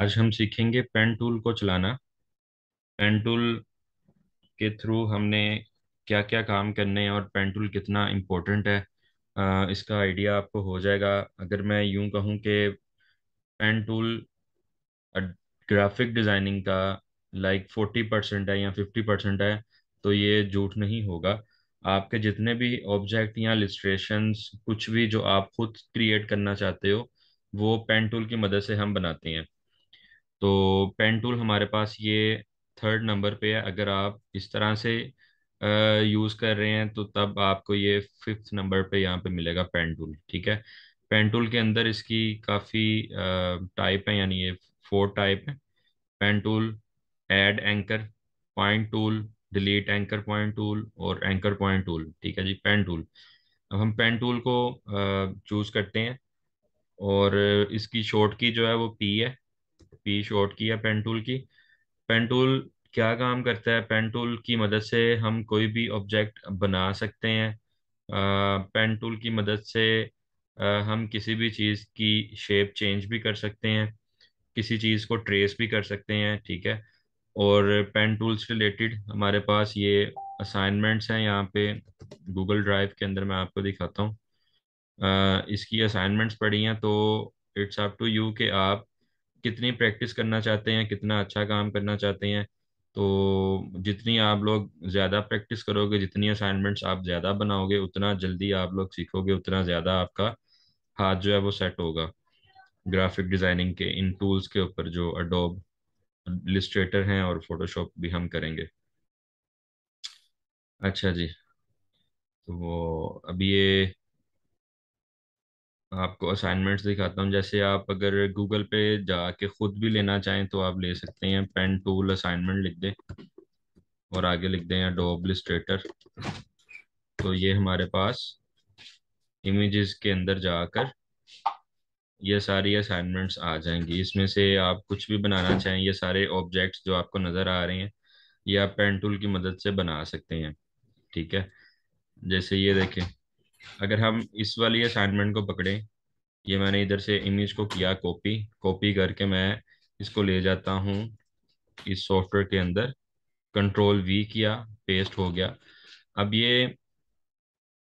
आज हम सीखेंगे पेन टूल को चलाना पेन टूल के थ्रू हमने क्या क्या काम करने हैं और पेन टूल कितना इम्पोर्टेंट है आ, इसका आइडिया आपको हो जाएगा अगर मैं यूं कहूं कि पेन टूल ग्राफिक डिज़ाइनिंग का लाइक फोर्टी परसेंट है या फिफ्टी परसेंट है तो ये झूठ नहीं होगा आपके जितने भी ऑब्जेक्ट या लिस्ट्रेशन कुछ भी जो आप खुद क्रिएट करना चाहते हो वो पेन टूल की मदद से हम बनाते हैं तो पेन टूल हमारे पास ये थर्ड नंबर पे है अगर आप इस तरह से यूज़ कर रहे हैं तो तब आपको ये फिफ्थ नंबर पे यहाँ पे मिलेगा पेन टूल ठीक है पेन टूल के अंदर इसकी काफ़ी टाइप है यानी ये फोर टाइप है pen tool add anchor point tool delete anchor point tool और एंकर पॉइंट टूल ठीक है जी पेन टूल अब हम पेन टूल को चूज़ करते हैं और इसकी शॉर्ट की जो है वो पी है पी शॉर्ट की या पेन टूल की पेन टूल क्या काम करता है पेन टूल की मदद से हम कोई भी ऑब्जेक्ट बना सकते हैं पेन टूल की मदद से आ, हम किसी भी चीज़ की शेप चेंज भी कर सकते हैं किसी चीज़ को ट्रेस भी कर सकते हैं ठीक है और पेन टूल से रिलेटेड हमारे पास ये असाइनमेंट्स हैं यहाँ पे गूगल ड्राइव के अंदर मैं आपको दिखाता हूँ इसकी असाइनमेंट्स पड़ी हैं तो इट्स अप टू यू कि आप कितनी प्रैक्टिस करना चाहते हैं कितना अच्छा काम करना चाहते हैं तो जितनी आप लोग ज़्यादा प्रैक्टिस करोगे जितनी असाइनमेंट्स आप ज़्यादा बनाओगे उतना जल्दी आप लोग सीखोगे उतना ज़्यादा आपका हाथ जो है वो सेट होगा ग्राफिक डिज़ाइनिंग के इन टूल्स के ऊपर जो अडोब लिस्ट्रेटर हैं और फोटोशॉप भी हम करेंगे अच्छा जी तो वो अभी ये आपको असाइनमेंट्स दिखाता हूँ जैसे आप अगर गूगल पे जाके खुद भी लेना चाहें तो आप ले सकते हैं पेन टूल असाइनमेंट लिख दें और आगे लिख दें डोबलिस्ट्रेटर तो ये हमारे पास इमेजेस के अंदर जाकर ये सारी असाइनमेंट्स आ जाएंगी इसमें से आप कुछ भी बनाना चाहें ये सारे ऑब्जेक्ट्स जो आपको नज़र आ रहे हैं ये आप पेन टूल की मदद से बना सकते हैं ठीक है जैसे ये देखें अगर हम इस वाली असाइनमेंट को पकड़े ये मैंने इधर से इमेज को किया कॉपी कॉपी करके मैं इसको ले जाता हूँ इस सॉफ्टवेयर के अंदर कंट्रोल वी किया पेस्ट हो गया अब ये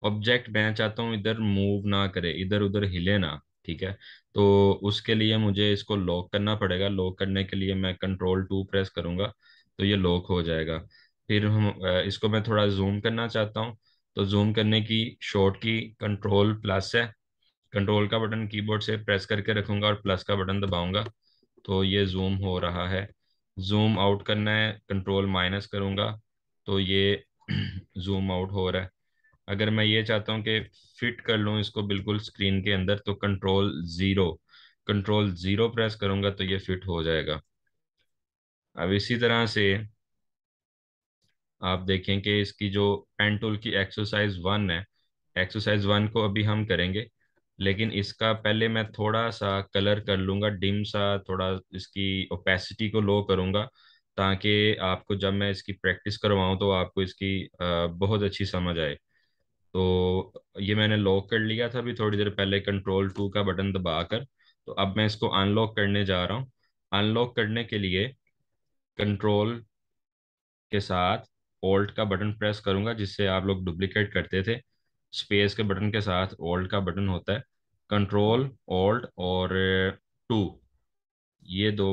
ऑब्जेक्ट मैं चाहता हूँ इधर मूव ना करे इधर उधर हिले ना ठीक है तो उसके लिए मुझे इसको लॉक करना पड़ेगा लॉक करने के लिए मैं कंट्रोल टू प्रेस करूंगा तो ये लॉक हो जाएगा फिर हम इसको मैं थोड़ा जूम करना चाहता हूँ तो जूम करने की शॉर्ट की कंट्रोल प्लस है कंट्रोल का बटन कीबोर्ड से प्रेस करके रखूंगा और प्लस का बटन दबाऊंगा तो ये जूम हो रहा है जूम आउट करना है कंट्रोल माइनस करूंगा तो ये जूम आउट हो रहा है अगर मैं ये चाहता हूँ कि फिट कर लूँ इसको बिल्कुल स्क्रीन के अंदर तो control zero control zero press करूँगा तो ये फिट हो जाएगा अब इसी तरह से आप देखें कि इसकी जो पेन टूल की एक्सरसाइज वन है एक्सरसाइज वन को अभी हम करेंगे लेकिन इसका पहले मैं थोड़ा सा कलर कर लूँगा डिम सा थोड़ा इसकी ओपेसिटी को लो करूँगा ताकि आपको जब मैं इसकी प्रैक्टिस करवाऊँ तो आपको इसकी बहुत अच्छी समझ आए तो ये मैंने लॉक कर लिया था अभी थोड़ी देर पहले कंट्रोल टू का बटन दबा कर तो अब मैं इसको अनलॉक करने जा रहा हूँ अनलॉक करने के लिए कंट्रोल के साथ ओल्ट का बटन प्रेस करूंगा जिससे आप लोग डुप्लीकेट करते थे स्पेस के बटन के साथ ओल्ट का बटन होता है कंट्रोल ओल्ट और टू ये दो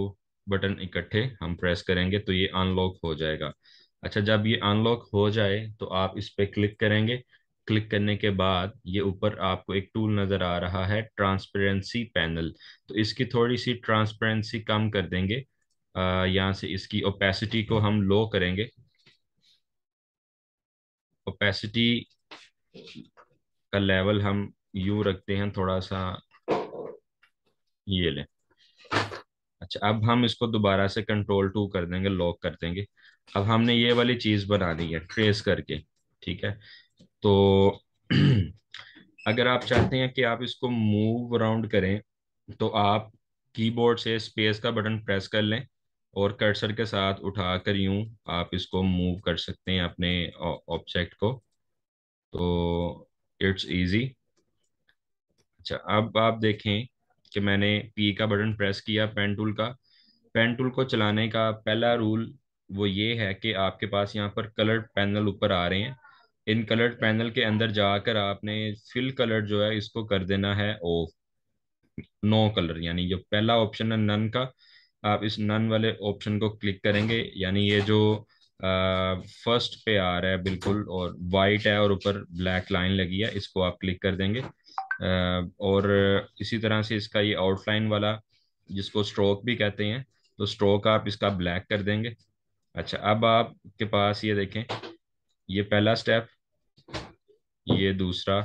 बटन इकट्ठे हम प्रेस करेंगे तो ये अनलॉक हो जाएगा अच्छा जब ये अनलॉक हो जाए तो आप इस पर क्लिक करेंगे क्लिक करने के बाद ये ऊपर आपको एक टूल नज़र आ रहा है ट्रांसपेरेंसी पैनल तो इसकी थोड़ी सी ट्रांसपेरेंसी कम कर देंगे यहाँ से इसकी ओपेसिटी को हम लो करेंगे कैपेसिटी का लेवल हम यू रखते हैं थोड़ा सा ये ले अच्छा अब हम इसको दोबारा से कंट्रोल टू कर देंगे लॉक कर देंगे अब हमने ये वाली चीज बना दी है ट्रेस करके ठीक है तो अगर आप चाहते हैं कि आप इसको मूव राउंड करें तो आप कीबोर्ड से स्पेस का बटन प्रेस कर लें और कर्सर के साथ उठा कर यूं आप इसको मूव कर सकते हैं अपने ऑब्जेक्ट को तो इट्स इजी अच्छा अब आप देखें कि मैंने पी का बटन प्रेस किया पेन टूल का पेन टूल को चलाने का पहला रूल वो ये है कि आपके पास यहाँ पर कलर्ड पैनल ऊपर आ रहे हैं इन कलर्ड पैनल के अंदर जाकर आपने फिल कलर जो है इसको कर देना है ऑफ नो कलर यानी जो पहला ऑप्शन है नन का आप इस नन वाले ऑप्शन को क्लिक करेंगे यानी ये जो फर्स्ट पे आ रहा है बिल्कुल और वाइट है और ऊपर ब्लैक लाइन लगी है इसको आप क्लिक कर देंगे आ, और इसी तरह से इसका ये आउटलाइन वाला जिसको स्ट्रोक भी कहते हैं तो स्ट्रोक आप इसका ब्लैक कर देंगे अच्छा अब आपके पास ये देखें ये पहला स्टेप ये दूसरा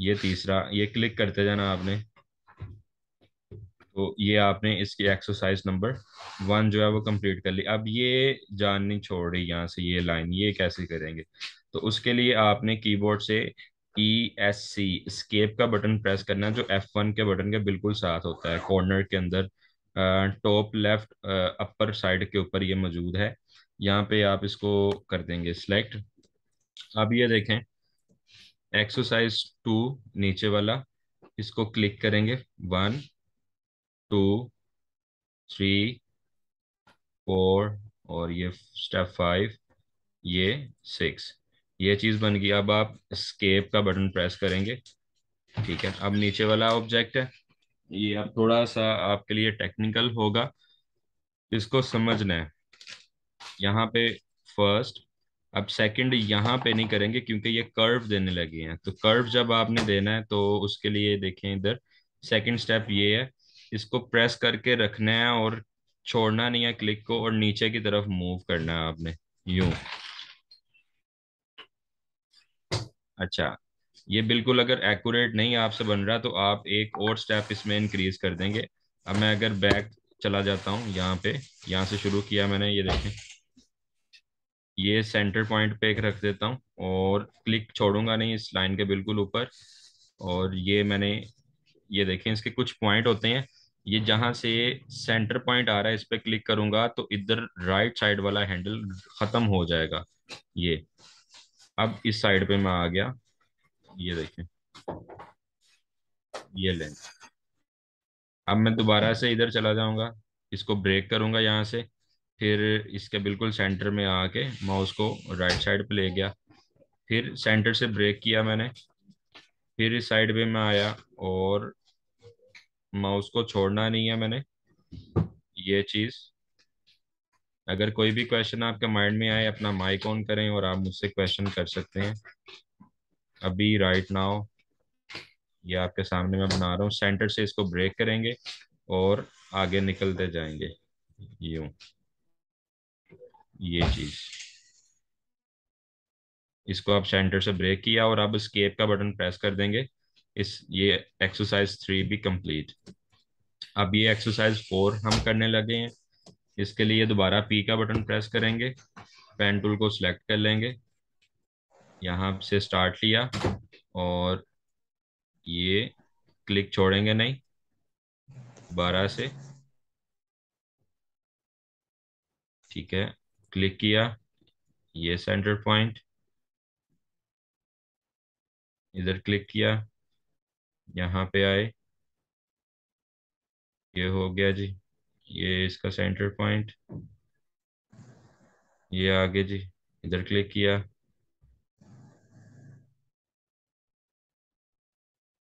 ये तीसरा ये क्लिक करते जाना आपने तो ये आपने इसकी एक्सरसाइज नंबर वन जो है वो कंप्लीट कर ली अब ये जाननी छोड़ रही यहाँ से ये लाइन ये कैसे करेंगे तो उसके लिए आपने कीबोर्ड से ई एस सी स्केप का बटन प्रेस करना है जो एफ वन के बटन के बिल्कुल साथ होता है कॉर्नर के अंदर टॉप लेफ्ट अपर साइड के ऊपर ये मौजूद है यहाँ पे आप इसको कर देंगे सिलेक्ट अब ये देखें एक्सरसाइज टू नीचे वाला इसको क्लिक करेंगे वन टू थ्री फोर और ये स्टेप फाइव ये सिक्स ये चीज़ बन गई अब आप स्केप का बटन प्रेस करेंगे ठीक है अब नीचे वाला ऑब्जेक्ट है ये अब थोड़ा सा आपके लिए टेक्निकल होगा इसको समझना है यहाँ पे फर्स्ट अब सेकंड यहाँ पे नहीं करेंगे क्योंकि ये कर्व देने लगे हैं तो कर्व जब आपने देना है तो उसके लिए देखें इधर सेकंड स्टेप ये है इसको प्रेस करके रखना है और छोड़ना नहीं है क्लिक को और नीचे की तरफ मूव करना है आपने यू अच्छा ये बिल्कुल अगर एक्यूरेट नहीं आपसे बन रहा तो आप एक और स्टेप इसमें इंक्रीज कर देंगे अब मैं अगर बैक चला जाता हूँ यहाँ पे यहाँ से शुरू किया मैंने ये देखें ये सेंटर पॉइंट पे एक रख देता हूँ और क्लिक छोड़ूंगा नहीं इस लाइन के बिल्कुल ऊपर और ये मैंने ये देखें इसके कुछ पॉइंट होते हैं ये जहां से सेंटर पॉइंट आ रहा है इस पर क्लिक करूंगा तो इधर राइट साइड वाला हैंडल खत्म हो जाएगा ये अब इस साइड पे मैं आ गया ये देखें ये लेंथ अब मैं दोबारा से इधर चला जाऊंगा इसको ब्रेक करूंगा यहां से फिर इसके बिल्कुल सेंटर में आके माउस को राइट साइड पे ले गया फिर सेंटर से ब्रेक किया मैंने फिर इस साइड पे मैं आया और माउस को छोड़ना नहीं है मैंने ये चीज अगर कोई भी क्वेश्चन आपके माइंड में आए अपना माइक ऑन करें और आप मुझसे क्वेश्चन कर सकते हैं अभी राइट नाउ ये आपके सामने मैं बना रहा हूँ सेंटर से इसको ब्रेक करेंगे और आगे निकलते जाएंगे यूं ये चीज इसको आप सेंटर से ब्रेक किया और अब स्केप का बटन प्रेस कर देंगे इस ये एक्सरसाइज थ्री भी कंप्लीट अब ये एक्सरसाइज फोर हम करने लगे हैं इसके लिए दोबारा पी का बटन प्रेस करेंगे पेन टूल को सिलेक्ट कर लेंगे यहाँ से स्टार्ट लिया और ये क्लिक छोड़ेंगे नहीं दोबारा से ठीक है क्लिक किया ये सेंटर पॉइंट इधर क्लिक किया यहाँ पे आए ये हो गया जी ये इसका सेंटर पॉइंट ये आगे जी इधर क्लिक किया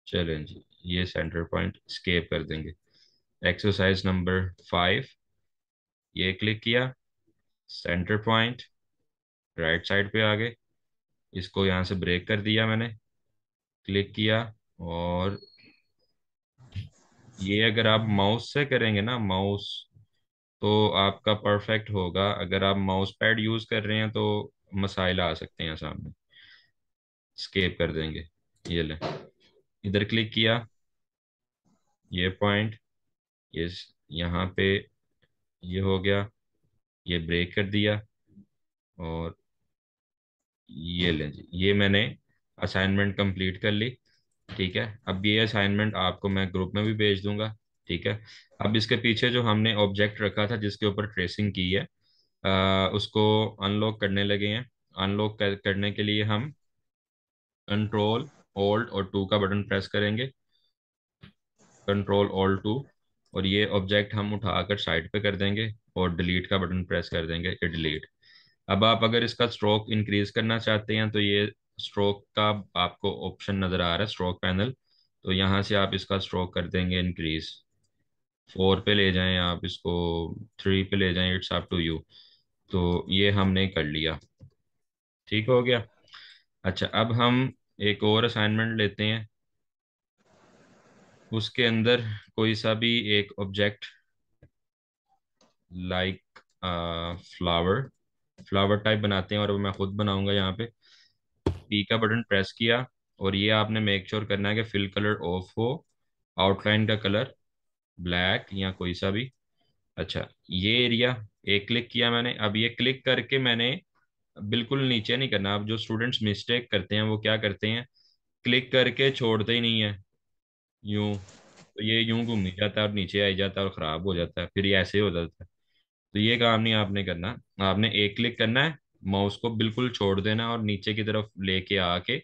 चलें जी ये सेंटर पॉइंट स्केप कर देंगे एक्सरसाइज नंबर फाइव ये क्लिक किया सेंटर पॉइंट राइट साइड पे आगे इसको यहाँ से ब्रेक कर दिया मैंने क्लिक किया और ये अगर आप माउस से करेंगे ना माउस तो आपका परफेक्ट होगा अगर आप माउस पैड यूज कर रहे हैं तो मसाइल आ सकते हैं सामने स्केप कर देंगे ये ले इधर क्लिक किया ये पॉइंट ये यहाँ पे ये हो गया ये ब्रेक कर दिया और ये लें जी ये मैंने असाइनमेंट कंप्लीट कर ली ठीक है अब ये असाइनमेंट आपको मैं ग्रुप में भी भेज दूंगा ठीक है अब इसके पीछे जो हमने ऑब्जेक्ट रखा था जिसके ऊपर ट्रेसिंग की है आ, उसको अनलॉक करने लगे हैं अनलॉक कर, करने के लिए हम कंट्रोल ओल्ड और टू का बटन प्रेस करेंगे कंट्रोल ओल्ड टू और ये ऑब्जेक्ट हम उठाकर साइड पे कर देंगे और डिलीट का बटन प्रेस कर देंगे ये डिलीट अब आप अगर इसका स्ट्रोक इंक्रीज करना चाहते हैं तो ये स्ट्रोक का आपको ऑप्शन नज़र आ रहा है स्ट्रोक पैनल तो यहाँ से आप इसका स्ट्रोक कर देंगे इंक्रीज फोर पे ले जाएं आप इसको थ्री पे ले जाएं इट्स अप टू यू तो ये हमने कर लिया ठीक हो गया अच्छा अब हम एक और असाइनमेंट लेते हैं उसके अंदर कोई सा भी एक object like flower flower type बनाते हैं और मैं खुद बनाऊंगा यहाँ पे पी का बटन प्रेस किया और ये आपने मेक श्योर sure करना है कि फिल कलर ऑफ हो आउटलाइन का कलर ब्लैक या कोई सा भी अच्छा ये एरिया एक क्लिक किया मैंने अब ये क्लिक करके मैंने बिल्कुल नीचे नहीं करना अब जो स्टूडेंट्स मिस्टेक करते हैं वो क्या करते हैं क्लिक करके छोड़ते ही नहीं है यूं तो ये यूं घूम ही जाता है और नीचे आई जाता है और ख़राब हो जाता है फिर ये ऐसे हो जाता है तो ये काम नहीं आपने करना आपने एक क्लिक करना है माउस को बिल्कुल छोड़ देना और नीचे की तरफ लेके आके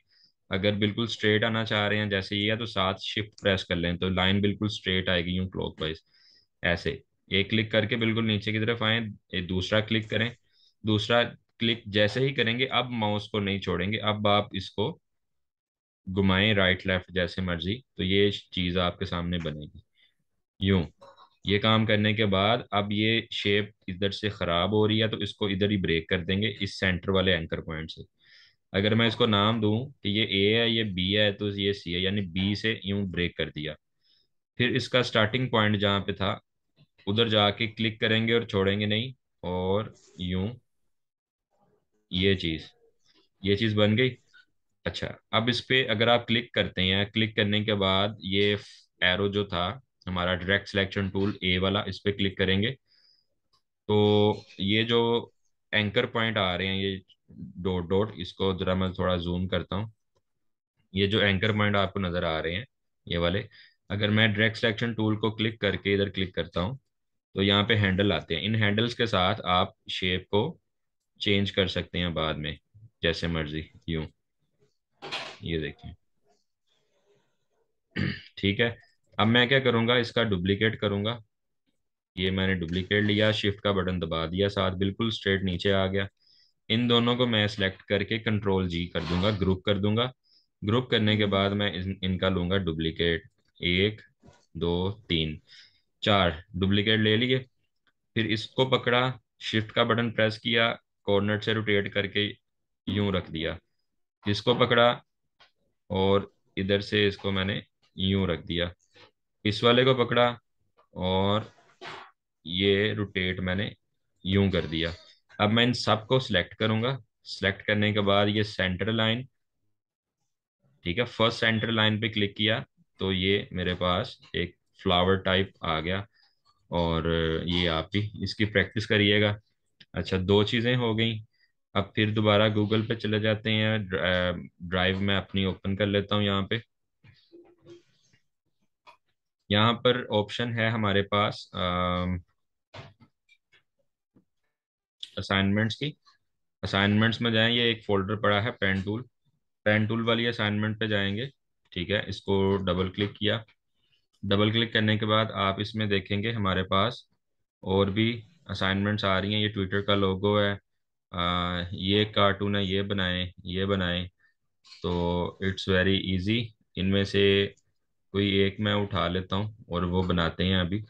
अगर बिल्कुल स्ट्रेट आना चाह रहे हैं जैसे ये है तो साथ शिफ्ट प्रेस कर लें तो लाइन बिल्कुल स्ट्रेट आएगी यूं वाइज ऐसे एक क्लिक करके बिल्कुल नीचे की तरफ आए दूसरा क्लिक करें दूसरा क्लिक जैसे ही करेंगे अब माउस को नहीं छोड़ेंगे अब आप इसको घुमाएं राइट लेफ्ट जैसे मर्जी तो ये चीज आपके सामने बनेगी यूं ये काम करने के बाद अब ये शेप इधर से ख़राब हो रही है तो इसको इधर ही ब्रेक कर देंगे इस सेंटर वाले एंकर पॉइंट से अगर मैं इसको नाम दूं कि ये ए है ये बी है तो ये सी है यानी बी से यूं ब्रेक कर दिया फिर इसका स्टार्टिंग पॉइंट जहां पे था उधर जाके क्लिक करेंगे और छोड़ेंगे नहीं और यूं ये चीज़ ये चीज़ बन गई अच्छा अब इस पर अगर आप क्लिक करते हैं क्लिक करने के बाद ये एरो जो था हमारा डायरेक्ट सिलेक्शन टूल ए वाला इस पर क्लिक करेंगे तो ये जो एंकर पॉइंट आ रहे हैं ये डॉट डॉट इसको जरा मैं थोड़ा जूम करता हूँ ये जो एंकर पॉइंट आपको नजर आ रहे हैं ये वाले अगर मैं डायरेक्ट सिलेक्शन टूल को क्लिक करके इधर क्लिक करता हूँ तो यहाँ पे हैंडल आते हैं इन हैंडल्स के साथ आप शेप को चेंज कर सकते हैं बाद में जैसे मर्जी यूं ये देखिए ठीक है अब मैं क्या करूंगा इसका डुप्लीकेट करूंगा ये मैंने डुप्लीकेट लिया शिफ्ट का बटन दबा दिया साथ बिल्कुल स्ट्रेट नीचे आ गया इन दोनों को मैं सिलेक्ट करके कंट्रोल जी कर दूंगा ग्रुप कर दूंगा ग्रुप करने के बाद मैं इन, इनका लूंगा डुप्लीकेट एक दो तीन चार डुप्लीकेट ले लिए फिर इसको पकड़ा शिफ्ट का बटन प्रेस किया कॉर्नर से रोटेट करके यूं रख दिया इसको पकड़ा और इधर से इसको मैंने यूं रख दिया इस वाले को पकड़ा और ये रोटेट मैंने यूं कर दिया अब मैं इन सब को सिलेक्ट करूंगा सिलेक्ट करने के बाद ये सेंटर लाइन ठीक है फर्स्ट सेंटर लाइन पे क्लिक किया तो ये मेरे पास एक फ्लावर टाइप आ गया और ये आप भी इसकी प्रैक्टिस करिएगा अच्छा दो चीज़ें हो गई अब फिर दोबारा गूगल पे चले जाते हैं ड्राइव में अपनी ओपन कर लेता हूँ यहाँ पे यहाँ पर ऑप्शन है हमारे पास असाइनमेंट्स की असाइनमेंट्स में जाएं ये एक फोल्डर पड़ा है पेन टूल पेन टूल वाली असाइनमेंट पे जाएंगे ठीक है इसको डबल क्लिक किया डबल क्लिक करने के बाद आप इसमें देखेंगे हमारे पास और भी असाइनमेंट्स आ रही हैं ये ट्विटर का लोगो है आ, ये कार्टून है ये बनाएं ये बनाएं तो इट्स वेरी इजी इनमें से कोई एक मैं उठा लेता हूँ और वो बनाते हैं अभी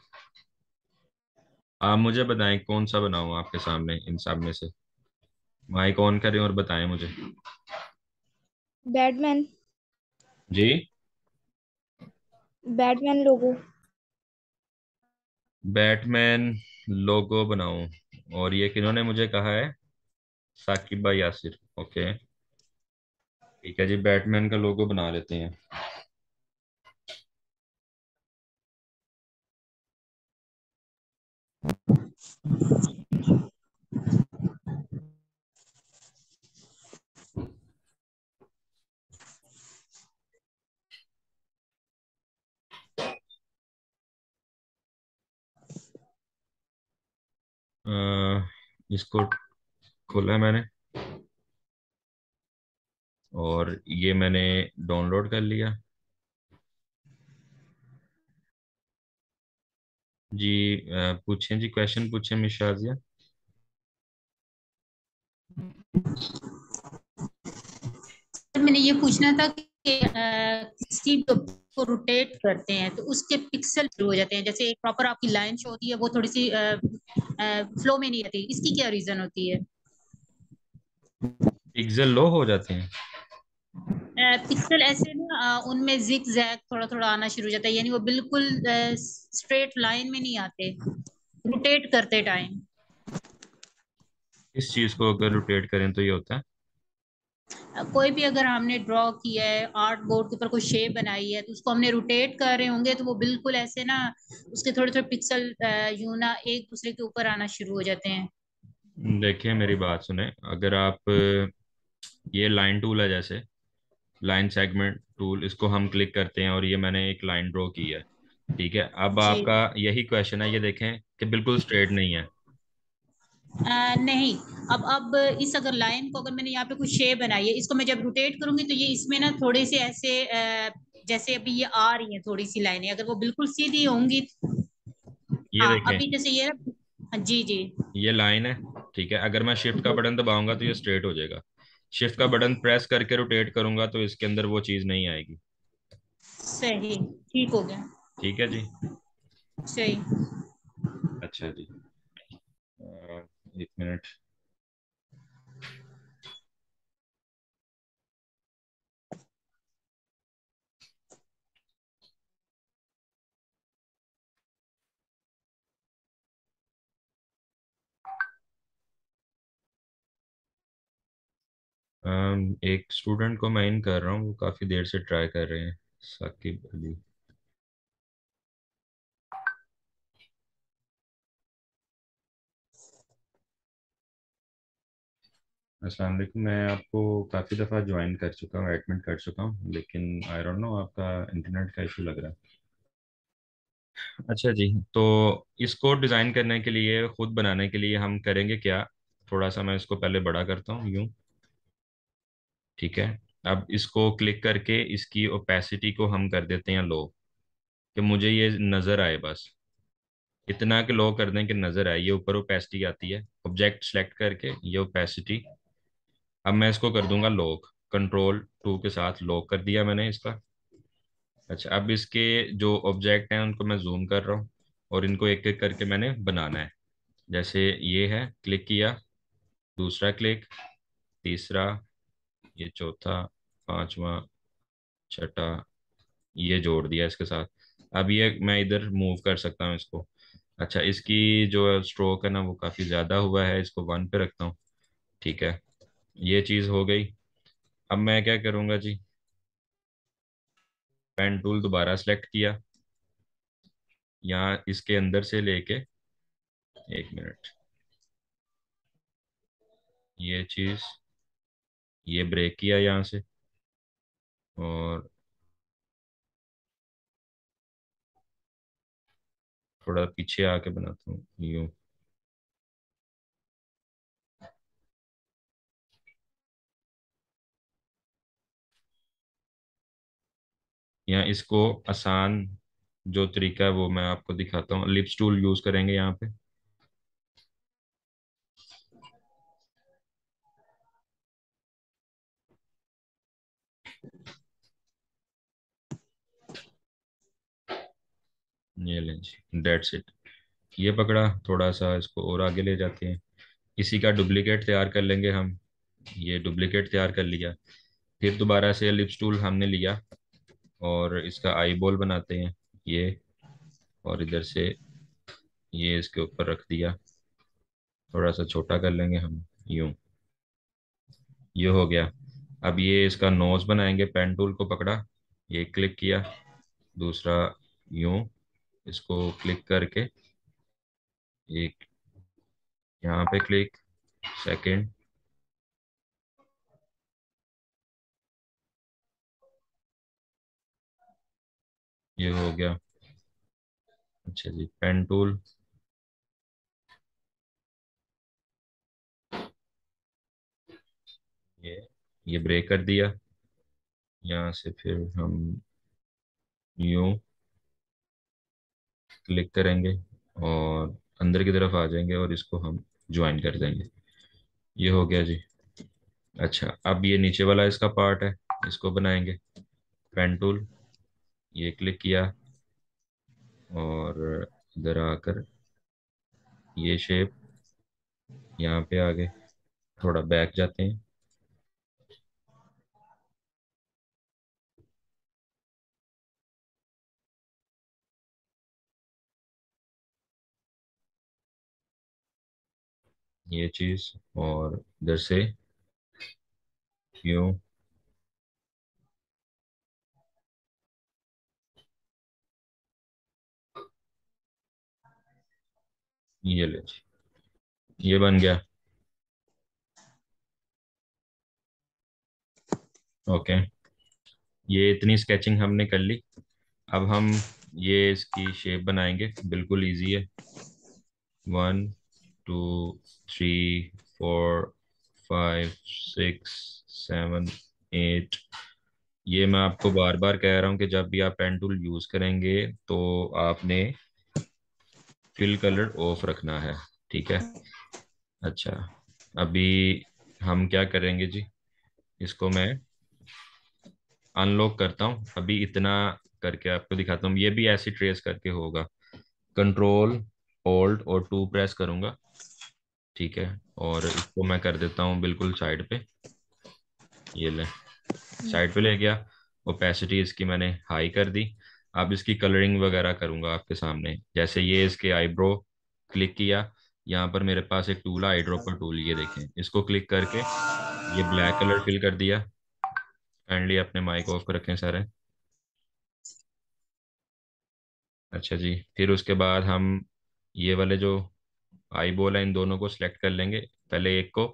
आप मुझे बताएं कौन सा बनाऊं आपके सामने इन सब में से माइक ऑन करें और बताएं मुझे Batman ji Batman logo Batman logo बनाऊं और ये किन्होंने मुझे कहा है साकिबा यासिर ओके ठीक है जी बैटमैन का लोगो बना लेते हैं इसको खोला मैंने और ये मैंने डाउनलोड कर लिया जी पूछें जी क्वेश्चन पूछें मिस शाजिया मैंने ये पूछना था कि को रोटेट करते हैं तो उसके पिक्सल हो जाते हैं जैसे प्रॉपर आपकी लाइन शो होती है वो थोड़ी सी फ्लो में नहीं आती इसकी क्या रीजन होती है पिक्सल लो हो जाते हैं पिक्सल ऐसे ना उनमें जिक जैक थोड़ा थोड़ा आना शुरू हो जाता है यानी वो बिल्कुल स्ट्रेट लाइन में नहीं आते रोटेट करते टाइम इस चीज को अगर रोटेट करें तो ये होता है कोई भी अगर हमने ड्रॉ किया है आर्ट बोर्ड के ऊपर कोई शेप बनाई है तो उसको हमने रोटेट कर रहे होंगे तो वो बिल्कुल ऐसे ना उसके थोड़े थोड़े पिक्सल यू ना एक दूसरे के ऊपर आना शुरू हो जाते हैं देखिए मेरी बात सुने अगर आप ये लाइन टूल है जैसे लाइन सेगमेंट टूल इसको हम क्लिक करते हैं और ये मैंने एक लाइन ड्रॉ की है ठीक है अब आपका यही क्वेश्चन है ये देखें कि बिल्कुल स्ट्रेट नहीं है नहीं अब अब इस अगर लाइन को अगर मैंने यहाँ पे कुछ शेप बनाई है इसको मैं जब रोटेट करूंगी तो ये इसमें ना थोड़े से ऐसे जैसे अभी ये आ रही है थोड़ी सी लाइनें अगर वो बिल्कुल सीधी होंगी तो ये हाँ, अभी जैसे ये जी जी ये लाइन है ठीक है अगर मैं शिफ्ट का बटन दबाऊंगा तो ये स्ट्रेट हो जाएगा शिफ्ट का बटन प्रेस करके रोटेट करूंगा तो इसके अंदर वो चीज नहीं आएगी सही ठीक हो गया ठीक है जी सही अच्छा जी एक मिनट um, एक स्टूडेंट को मैं इन कर रहा हूँ वो काफ़ी देर से ट्राई कर रहे हैं साकिब अली अस्सलाम वालेकुम मैं आपको काफ़ी दफ़ा ज्वाइन कर चुका हूँ एडमिट कर चुका हूँ लेकिन आई डोंट नो आपका इंटरनेट का इशू लग रहा है अच्छा जी तो इसको डिज़ाइन करने के लिए ख़ुद बनाने के लिए हम करेंगे क्या थोड़ा सा मैं इसको पहले बड़ा करता हूँ यूँ ठीक है अब इसको क्लिक करके इसकी ओपेसिटी को हम कर देते हैं लो कि मुझे ये नज़र आए बस इतना के लो कर दें कि नज़र आए ये ऊपर ओपेसिटी आती है ऑब्जेक्ट सेलेक्ट करके ये ओपेसिटी अब मैं इसको कर दूंगा लॉक कंट्रोल टू के साथ लॉक कर दिया मैंने इसका अच्छा अब इसके जो ऑब्जेक्ट हैं उनको मैं जूम कर रहा हूँ और इनको एक एक करके मैंने बनाना है जैसे ये है क्लिक किया दूसरा क्लिक तीसरा ये चौथा पांचवा छठा ये जोड़ दिया इसके साथ अब ये मैं इधर मूव कर सकता हूँ इसको अच्छा इसकी जो स्ट्रोक है ना वो काफ़ी ज़्यादा हुआ है इसको वन पे रखता हूँ ठीक है ये चीज हो गई अब मैं क्या करूंगा जी पेन टूल दोबारा सेलेक्ट किया यहां इसके अंदर से लेके एक मिनट ये चीज ये ब्रेक किया यहां से और थोड़ा पीछे आके बनाता हूँ यू या इसको आसान जो तरीका है वो मैं आपको दिखाता हूँ लिप्स टूल यूज करेंगे यहाँ पे ये लें जी ये पकड़ा थोड़ा सा इसको और आगे ले जाते हैं इसी का डुप्लीकेट तैयार कर लेंगे हम ये डुप्लीकेट तैयार कर लिया फिर दोबारा से लिप्स टूल हमने लिया और इसका आई बॉल बनाते हैं ये और इधर से ये इसके ऊपर रख दिया थोड़ा सा छोटा कर लेंगे हम यूं ये हो गया अब ये इसका नोज बनाएंगे पेन टूल को पकड़ा ये क्लिक किया दूसरा यूं इसको क्लिक करके एक यहाँ पे क्लिक सेकंड ये हो गया अच्छा जी पेन टूल ये ये ब्रेक कर दिया यहाँ से फिर हम यू क्लिक करेंगे और अंदर की तरफ आ जाएंगे और इसको हम ज्वाइन कर देंगे ये हो गया जी अच्छा अब ये नीचे वाला इसका पार्ट है इसको बनाएंगे पेन टूल ये क्लिक किया और इधर आकर ये शेप यहाँ पे आ गए थोड़ा बैक जाते हैं ये चीज और इधर से क्यों ये ले ये बन गया ओके ये इतनी स्केचिंग हमने कर ली अब हम ये इसकी शेप बनाएंगे बिल्कुल इजी है one two three four five six seven eight ये मैं आपको बार बार कह रहा हूँ कि जब भी आप पेन टूल यूज़ करेंगे तो आपने फिल कलर ऑफ रखना है ठीक है अच्छा अभी हम क्या करेंगे जी इसको मैं अनलॉक करता हूँ अभी इतना करके आपको दिखाता हूँ ये भी ऐसे ट्रेस करके होगा कंट्रोल ओल्ड और टू प्रेस करूंगा ठीक है और इसको मैं कर देता हूँ बिल्कुल साइड पे ये ले साइड पे ले गया ओपेसिटी इसकी मैंने हाई कर दी अब इसकी कलरिंग वगैरह करूंगा आपके सामने जैसे ये इसके आईब्रो क्लिक किया यहाँ पर मेरे पास एक टूल है आई टूल ये देखें इसको क्लिक करके ये ब्लैक कलर फिल कर दिया काइंडली अपने माइक ऑफ कर रखें सारे अच्छा जी फिर उसके बाद हम ये वाले जो आई बोल है इन दोनों को सिलेक्ट कर लेंगे पहले एक को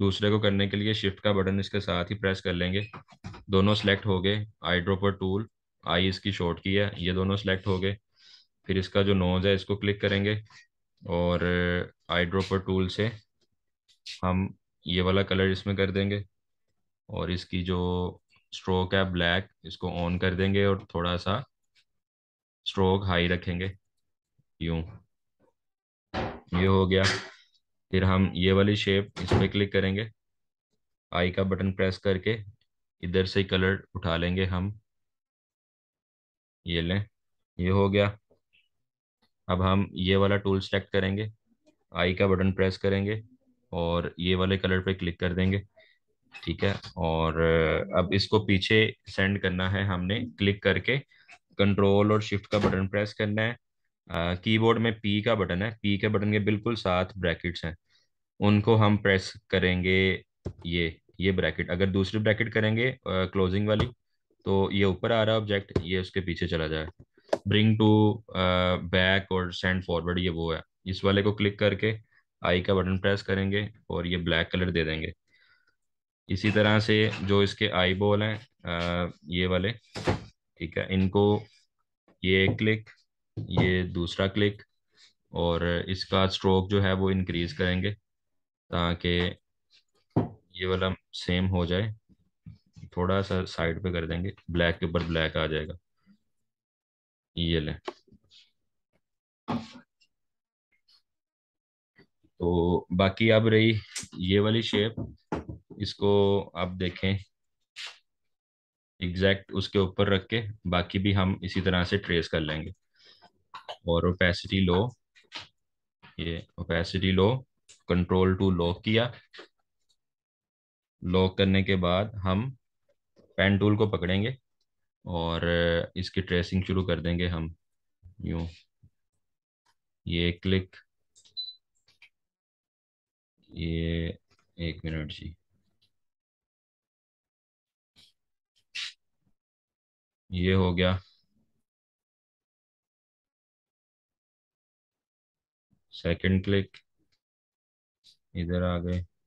दूसरे को करने के लिए शिफ्ट का बटन इसके साथ ही प्रेस कर लेंगे दोनों सिलेक्ट हो गए आईड्रोपर टूल आई इसकी शॉर्ट की है ये दोनों सेलेक्ट हो गए फिर इसका जो नोज है इसको क्लिक करेंगे और आई ड्रॉपर टूल से हम ये वाला कलर इसमें कर देंगे और इसकी जो स्ट्रोक है ब्लैक इसको ऑन कर देंगे और थोड़ा सा स्ट्रोक हाई रखेंगे यूं ये हो गया फिर हम ये वाली शेप इस पर क्लिक करेंगे आई का बटन प्रेस करके इधर से कलर उठा लेंगे हम ये लें ये हो गया अब हम ये वाला टूल सेलेक्ट करेंगे आई का बटन प्रेस करेंगे और ये वाले कलर पे क्लिक कर देंगे ठीक है और अब इसको पीछे सेंड करना है हमने क्लिक करके कंट्रोल और शिफ्ट का बटन प्रेस करना है कीबोर्ड में पी का बटन है पी के बटन के बिल्कुल साथ ब्रैकेट्स हैं उनको हम प्रेस करेंगे ये ये ब्रैकेट अगर दूसरी ब्रैकेट करेंगे क्लोजिंग वाली तो ये ऊपर आ रहा है ऑब्जेक्ट ये उसके पीछे चला जाए ब्रिंग टू बैक और सेंड फॉरवर्ड ये वो है इस वाले को क्लिक करके आई का बटन प्रेस करेंगे और ये ब्लैक कलर दे देंगे इसी तरह से जो इसके आई बॉल हैं uh, ये वाले ठीक है इनको ये क्लिक ये दूसरा क्लिक और इसका स्ट्रोक जो है वो इंक्रीज करेंगे ताकि ये वाला सेम हो जाए थोड़ा सा साइड पे कर देंगे ब्लैक के ऊपर ब्लैक आ जाएगा ये लें तो बाकी अब रही ये वाली शेप इसको आप देखें एग्जैक्ट उसके ऊपर रख के बाकी भी हम इसी तरह से ट्रेस कर लेंगे और ओपेसिटी लो ये opacity low control two lock किया लॉक करने के बाद हम पेन टूल को पकड़ेंगे और इसकी ट्रेसिंग शुरू कर देंगे हम यू ये क्लिक ये एक मिनट जी ये हो गया सेकंड क्लिक इधर आ गए